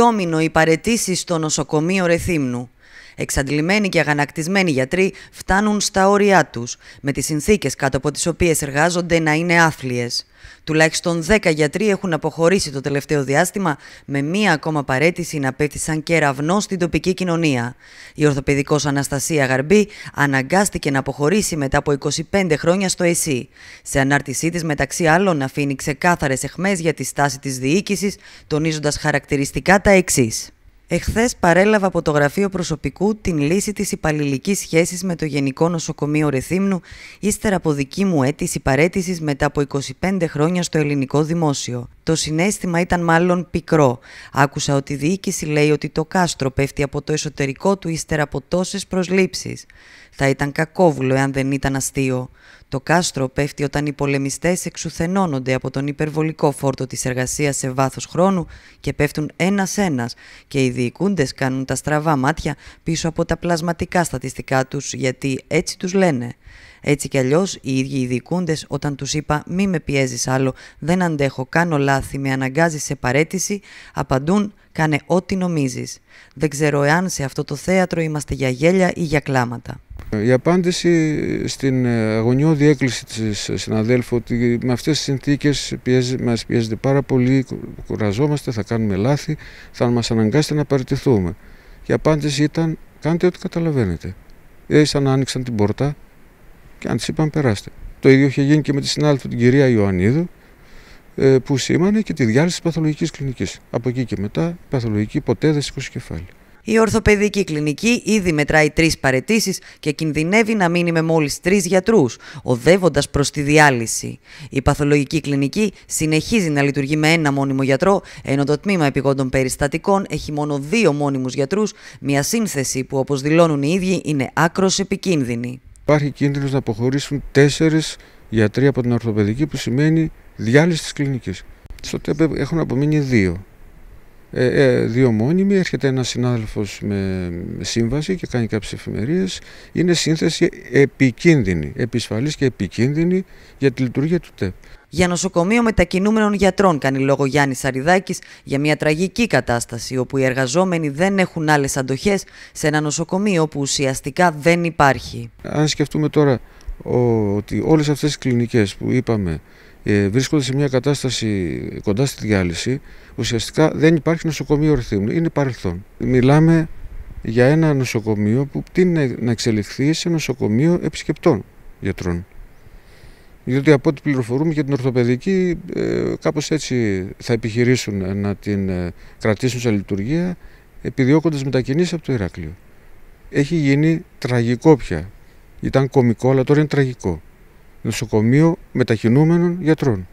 ντόμινο οι παρετήσεις στο νοσοκομείο Ρεθύμνου. Εξαντλημένοι και αγανακτισμένοι γιατροί φτάνουν στα όρια τους, με τις συνθήκες κάτω από τις οποίες εργάζονται να είναι άθλιες. Τουλάχιστον 10 γιατροί έχουν αποχωρήσει το τελευταίο διάστημα, με μία ακόμα παρέτηση να πέφτει σαν κεραυνό στην τοπική κοινωνία. Η ορθοπαιδικός Αναστασία Γαρμπή αναγκάστηκε να αποχωρήσει μετά από 25 χρόνια στο ΕΣΥ. Σε ανάρτησή της, μεταξύ άλλων, αφήνει ξεκάθαρες αιχμέ για τη στάση της διοίκησης, τονίζοντας χαρακτηριστικά τα εξής. Εχθές παρέλαβα από το γραφείο προσωπικού την λύση της υπαλληλικής σχέσης με το Γενικό Νοσοκομείο Ρεθύμνου, ύστερα από δική μου αίτηση παρέτησης μετά από 25 χρόνια στο ελληνικό δημόσιο. Το συνέστημα ήταν μάλλον πικρό. Άκουσα ότι η διοίκηση λέει ότι το κάστρο πέφτει από το εσωτερικό του ύστερα από τόσες προσλήψεις. Θα ήταν κακόβουλο εάν δεν ήταν αστείο. Το κάστρο πέφτει όταν οι πολεμιστές εξουθενώνονται από τον υπερβολικό φόρτο της εργασίας σε βάθος χρόνου και πέφτουν ένα-ένα και οι διοικούντες κάνουν τα στραβά μάτια πίσω από τα πλασματικά στατιστικά τους γιατί έτσι τους λένε. Έτσι κι αλλιώς οι ίδιοι οι διοικούντες, όταν τους είπα Μη με πιέζεις άλλο, δεν αντέχω, κάνω λάθη, με αναγκάζεις σε παρέτηση, απαντούν Κάνε ό,τι νομίζεις. Δεν ξέρω εάν σε αυτό το θέατρο είμαστε για γέλια ή για κλάματα. Ε, η απάντηση στην ε, αγωνιώδη έκκληση της ε, συναδέλφου ότι με αυτές τις συνθήκες μα μας πιέζεται πάρα πολύ, κουραζόμαστε, θα κάνουμε λάθη, θα μας αναγκάσετε να παραιτηθούμε. Η απάντηση ήταν κάντε ό,τι καταλαβαίνετε. Έτσι, σαν να άνοιξαν την πόρτα και αν της είπαν περάστε. Το ίδιο είχε γίνει και με τη συνάδελφο την κυρία Ιωαννίδου που σήμανε και τη διάλυση της παθολογικής κλινικής. Από εκεί και μετά παθολογική ποτέ δεν σηκώσει κεφάλι. Η ορθοπαιδική κλινική ήδη μετράει τρεις παρετήσεις και κινδυνεύει να μείνει με μόλις τρεις γιατρούς, οδεύοντας προς τη διάλυση. Η παθολογική κλινική συνεχίζει να λειτουργεί με ένα μόνιμο γιατρό, ενώ το τμήμα επιγόντων περιστατικών έχει μόνο δύο μόνιμους γιατρούς, μια σύνθεση που, όπως δηλώνουν οι ίδιοι, είναι άκρος επικίνδυνη. Υπάρχει κίνδυνος να αποχωρήσουν τέσσερις γιατροί από την ορθοπαιδική, που σημαίνει διάλυση της κλινικής. Στο ΤΕΠΕ έχουν απομείνει δύο. Ε, ε, δύο μόνιμοι, έρχεται ένας συνάδελφος με σύμβαση και κάνει κάποιες εφημερίες. Είναι σύνθεση επικίνδυνη, επισφαλής και επικίνδυνη για τη λειτουργία του ΤΕΠ. Για νοσοκομείο μετακινούμενων γιατρών κάνει λόγο Γιάννης Σαριδάκη για μια τραγική κατάσταση όπου οι εργαζόμενοι δεν έχουν άλλες αντοχές σε ένα νοσοκομείο που ουσιαστικά δεν υπάρχει. Αν σκεφτούμε τώρα ότι όλες αυτές οι κλινικές που είπαμε ε, βρίσκονται σε μια κατάσταση κοντά στη διάλυση, ουσιαστικά δεν υπάρχει νοσοκομείο ορθίμνου, είναι παρελθόν. Μιλάμε για ένα νοσοκομείο που πτύνει να εξελιχθεί σε νοσοκομείο επισκεπτών γιατρών. Γιατί από ό,τι πληροφορούμε για την ορθοπαιδική, ε, κάπως έτσι θα επιχειρήσουν να την ε, κρατήσουν σε λειτουργία, επιδιώκοντας μετακινήσεις από το Ηράκλειο. Έχει γίνει τραγικό πια. Ήταν κωμικό, αλλά τώρα είναι τραγικό νοσοκομείο μετακινούμενων γιατρών.